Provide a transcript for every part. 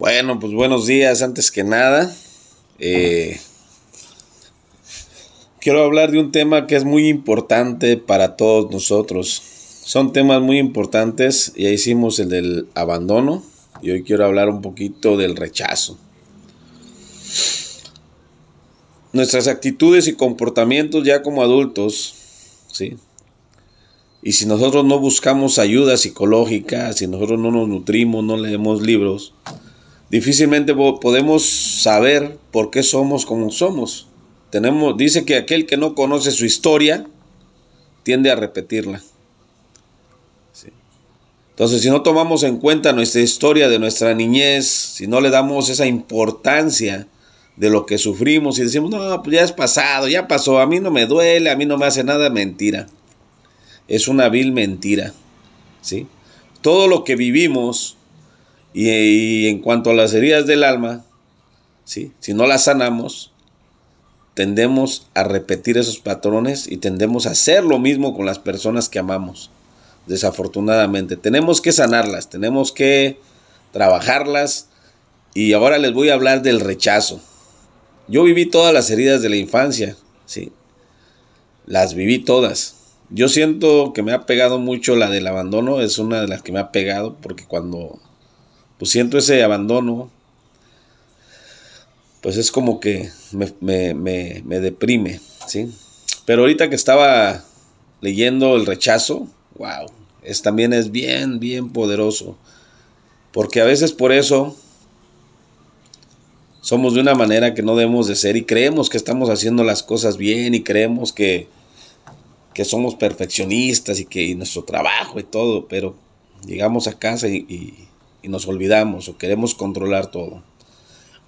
Bueno, pues buenos días antes que nada. Eh, quiero hablar de un tema que es muy importante para todos nosotros. Son temas muy importantes. Ya hicimos el del abandono y hoy quiero hablar un poquito del rechazo. Nuestras actitudes y comportamientos ya como adultos, ¿sí? Y si nosotros no buscamos ayuda psicológica, si nosotros no nos nutrimos, no leemos libros, Difícilmente podemos saber por qué somos como somos. Tenemos, dice que aquel que no conoce su historia tiende a repetirla. Entonces, si no tomamos en cuenta nuestra historia de nuestra niñez, si no le damos esa importancia de lo que sufrimos y decimos, no, pues ya es pasado, ya pasó, a mí no me duele, a mí no me hace nada, mentira. Es una vil mentira. ¿sí? Todo lo que vivimos y, en cuanto a las heridas del alma, ¿sí? si no las sanamos, tendemos a repetir esos patrones y tendemos a hacer lo mismo con las personas que amamos. Desafortunadamente, tenemos que sanarlas, tenemos que trabajarlas. Y ahora les voy a hablar del rechazo. Yo viví todas las heridas de la infancia, ¿sí? Las viví todas. Yo siento que me ha pegado mucho la del abandono, es una de las que me ha pegado porque cuando pues siento ese abandono, pues es como que me, me, deprime, ¿sí? Pero ahorita que estaba leyendo el rechazo, wow, es, también es bien, bien poderoso. Porque a veces por eso somos de una manera que no debemos de ser y creemos que estamos haciendo las cosas bien y creemos que, que somos perfeccionistas y que nuestro trabajo y todo, pero llegamos a casa y, y nos olvidamos o queremos controlar todo.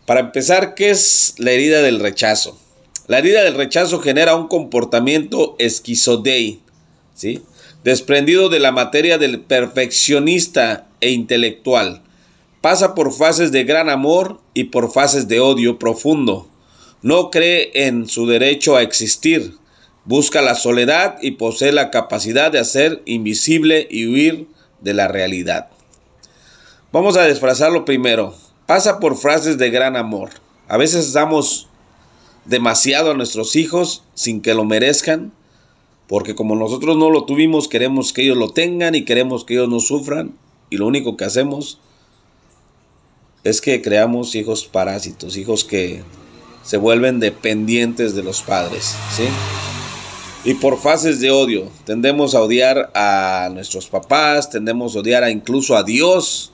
Para empezar, ¿qué es la herida del rechazo? La herida del rechazo genera un comportamiento esquizodei, ¿sí? desprendido de la materia del perfeccionista e intelectual. Pasa por fases de gran amor y por fases de odio profundo. No cree en su derecho a existir. Busca la soledad y posee la capacidad de hacer invisible y huir de la realidad. Vamos a disfrazarlo primero. Pasa por frases de gran amor. A veces damos demasiado a nuestros hijos sin que lo merezcan, porque como nosotros no lo tuvimos, queremos que ellos lo tengan y queremos que ellos no sufran, y lo único que hacemos es que creamos hijos parásitos, hijos que se vuelven dependientes de los padres, ¿sí? Y por fases de odio, tendemos a odiar a nuestros papás, tendemos a odiar a incluso a Dios,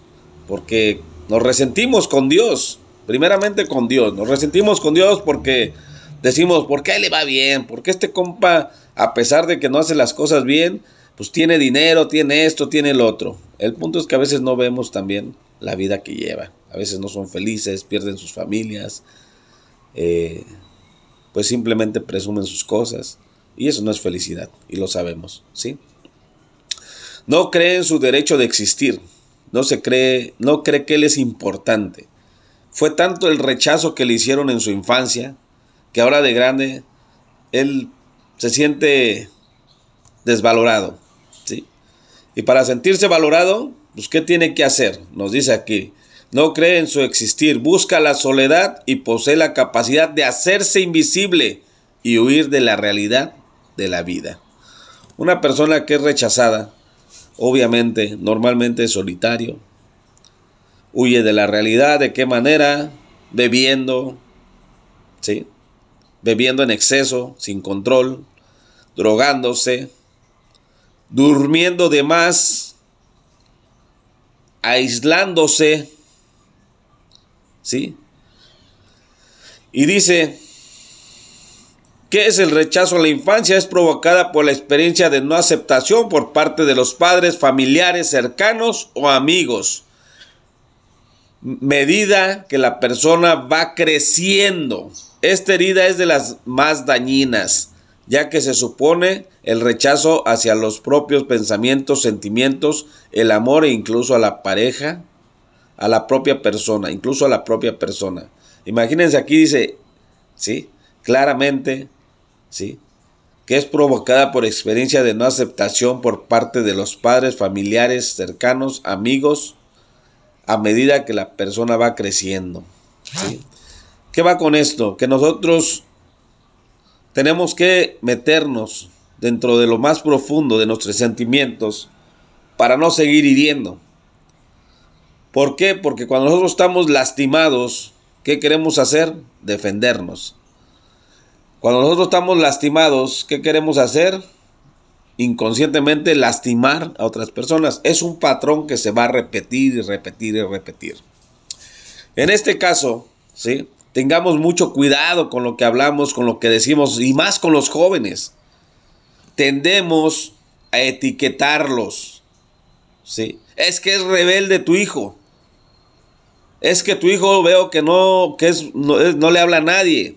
porque nos resentimos con Dios, primeramente con Dios, nos resentimos con Dios porque decimos, ¿por qué le va bien? ¿Por qué este compa, a pesar de que no hace las cosas bien, pues tiene dinero, tiene esto, tiene el otro? El punto es que a veces no vemos también la vida que lleva, a veces no son felices, pierden sus familias, eh, pues simplemente presumen sus cosas. Y eso no es felicidad, y lo sabemos, ¿sí? No creen su derecho de existir no se cree, no cree que él es importante. Fue tanto el rechazo que le hicieron en su infancia que ahora de grande él se siente desvalorado, ¿sí? Y para sentirse valorado, pues ¿qué tiene que hacer? Nos dice aquí, no cree en su existir, busca la soledad y posee la capacidad de hacerse invisible y huir de la realidad de la vida. Una persona que es rechazada obviamente, normalmente solitario. Huye de la realidad, ¿de qué manera? Bebiendo, ¿sí? Bebiendo en exceso, sin control, drogándose, durmiendo de más, aislándose, ¿sí? Y dice, ¿Qué es el rechazo a la infancia? Es provocada por la experiencia de no aceptación por parte de los padres, familiares, cercanos o amigos. Medida que la persona va creciendo. Esta herida es de las más dañinas, ya que se supone el rechazo hacia los propios pensamientos, sentimientos, el amor e incluso a la pareja, a la propia persona, incluso a la propia persona. Imagínense aquí dice, ¿sí? Claramente ¿sí? que es provocada por experiencia de no aceptación por parte de los padres, familiares, cercanos, amigos, a medida que la persona va creciendo. ¿Qué va con esto? Que nosotros tenemos que meternos dentro de lo más profundo de nuestros sentimientos para no seguir hiriendo. ¿Por qué? Porque cuando nosotros estamos lastimados, ¿qué queremos hacer? Defendernos. Cuando nosotros estamos lastimados, ¿qué queremos hacer? Inconscientemente lastimar a otras personas. Es un patrón que se va a repetir y repetir y repetir. En este caso, ¿sí? tengamos mucho cuidado con lo que hablamos, con lo que decimos y más con los jóvenes. Tendemos a etiquetarlos. ¿sí? Es que es rebelde tu hijo. Es que tu hijo veo que no, que es, no, no le habla a nadie.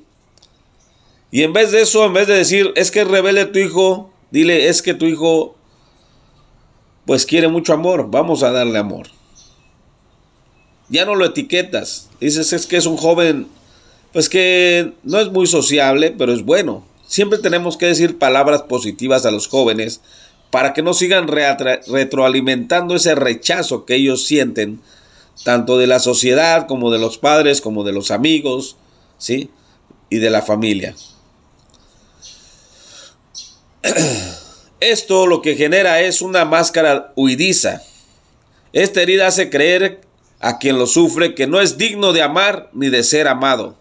Y en vez de eso, en vez de decir, es que revele tu hijo, dile, es que tu hijo, pues quiere mucho amor, vamos a darle amor. Ya no lo etiquetas, dices, es que es un joven, pues que no es muy sociable, pero es bueno. Siempre tenemos que decir palabras positivas a los jóvenes para que no sigan retroalimentando ese rechazo que ellos sienten, tanto de la sociedad como de los padres, como de los amigos, ¿sí? Y de la familia. Esto lo que genera es una máscara huidiza. Esta herida hace creer a quien lo sufre que no es digno de amar ni de ser amado.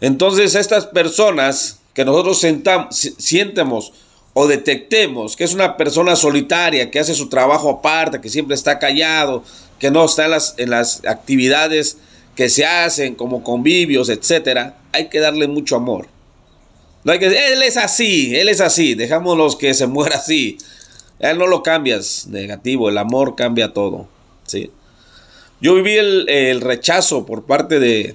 Entonces estas personas que nosotros sentamos, sientamos o detectemos que es una persona solitaria, que hace su trabajo aparte, que siempre está callado, que no está en las, en las actividades que se hacen como convivios, etc., hay que darle mucho amor. No hay que él es así, él es así, los que se muera así. Él no lo cambias, negativo, el amor cambia todo. ¿sí? Yo viví el, rechazo por parte de,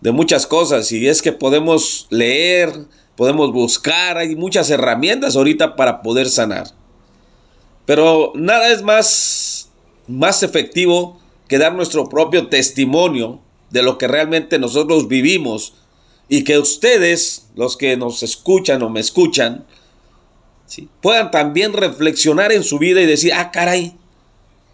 de muchas cosas y es que podemos leer, podemos buscar, hay muchas herramientas ahorita para poder sanar. Pero nada es más, más efectivo que dar nuestro propio testimonio de lo que realmente nosotros vivimos y que ustedes, los que nos escuchan o me escuchan, puedan también reflexionar en su vida y decir, ah, caray,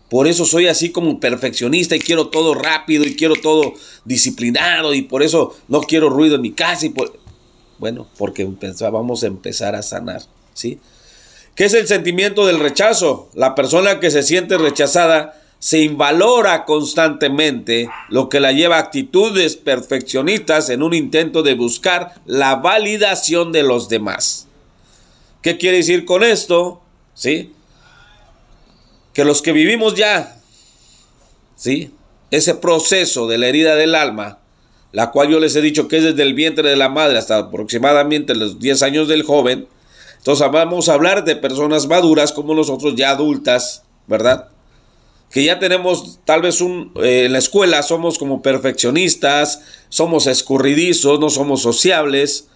por eso soy así como un perfeccionista y quiero todo rápido y quiero todo disciplinado y por eso no quiero ruido en mi casa. Y por... Bueno, porque vamos a empezar a sanar, ¿sí? ¿Qué es el sentimiento del rechazo? La persona que se siente rechazada se invalora constantemente, lo que la lleva a actitudes perfeccionistas en un intento de buscar la validación de los demás. ¿Qué quiere decir con esto? ¿Sí? Que los que vivimos ya, ¿sí? Ese proceso de la herida del alma, la cual yo les he dicho que es desde el vientre de la madre hasta aproximadamente los 10 años del joven, entonces vamos a hablar de personas maduras como nosotros ya adultas, ¿verdad? que ya tenemos tal vez un, eh, en la escuela somos como perfeccionistas, somos escurridizos, no somos sociables.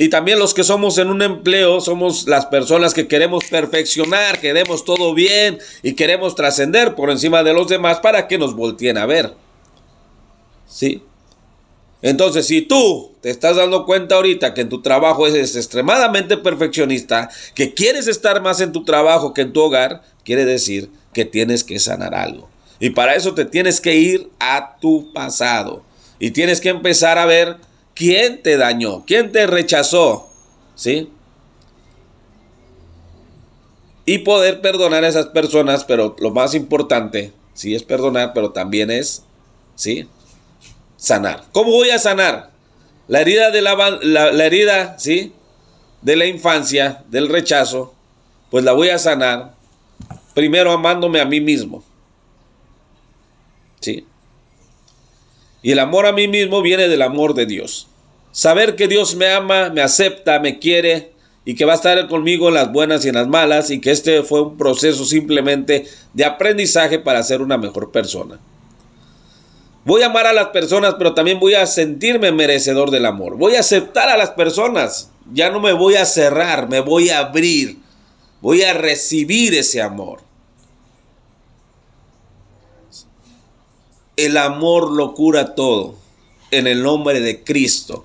Y también los que somos en un empleo somos las personas que queremos perfeccionar, queremos todo bien y queremos trascender por encima de los demás para que nos volteen a ver. ¿Sí? Entonces, si tú te estás dando cuenta ahorita que en tu trabajo eres extremadamente perfeccionista, que quieres estar más en tu trabajo que en tu hogar, quiere decir que tienes que sanar algo. Y para eso te tienes que ir a tu pasado. Y tienes que empezar a ver quién te dañó, quién te rechazó. ¿Sí? Y poder perdonar a esas personas, pero lo más importante, sí es perdonar, pero también es, ¿sí? Sanar. ¿Cómo voy a sanar? La herida de la, la, herida, ¿sí? De la infancia, del rechazo, pues la voy a sanar primero amándome a mí mismo. ¿Sí? Y el amor a mí mismo viene del amor de Dios. Saber que Dios me ama, me acepta, me quiere y que va a estar conmigo en las buenas y en las malas y que este fue un proceso simplemente de aprendizaje para ser una mejor persona. Voy a amar a las personas, pero también voy a sentirme merecedor del amor. Voy a aceptar a las personas. Ya no me voy a cerrar, me voy a abrir. Voy a recibir ese amor. El amor lo cura todo en el nombre de Cristo,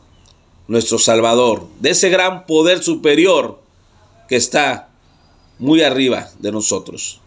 nuestro Salvador, de ese gran poder superior que está muy arriba de nosotros.